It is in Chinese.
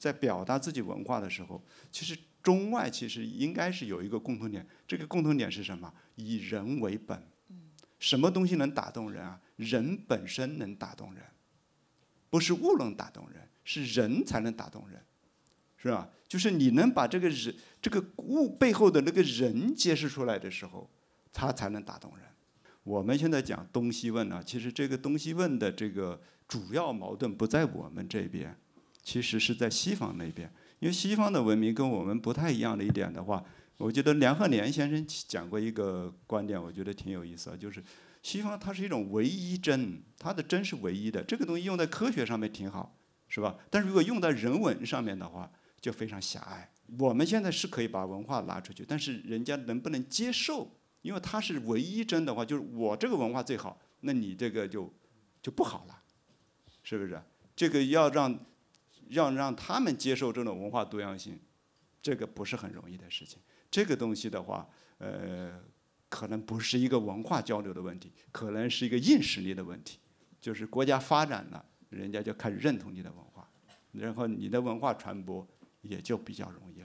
在表达自己文化的时候，其实中外其实应该是有一个共同点。这个共同点是什么？以人为本。什么东西能打动人啊？人本身能打动人，不是物能打动人，是人才能打动人，是吧？就是你能把这个人这个物背后的那个人揭示出来的时候，他才能打动人。我们现在讲东西问啊，其实这个东西问的这个主要矛盾不在我们这边。其实是在西方那边，因为西方的文明跟我们不太一样的一点的话，我觉得梁鹤年先生讲过一个观点，我觉得挺有意思，啊，就是西方它是一种唯一真，它的真是唯一的。这个东西用在科学上面挺好，是吧？但是如果用在人文上面的话，就非常狭隘。我们现在是可以把文化拿出去，但是人家能不能接受？因为它是唯一真的话，就是我这个文化最好，那你这个就就不好了，是不是？这个要让。要让他们接受这种文化多样性，这个不是很容易的事情。这个东西的话，呃，可能不是一个文化交流的问题，可能是一个硬实力的问题。就是国家发展了，人家就开始认同你的文化，然后你的文化传播也就比较容易。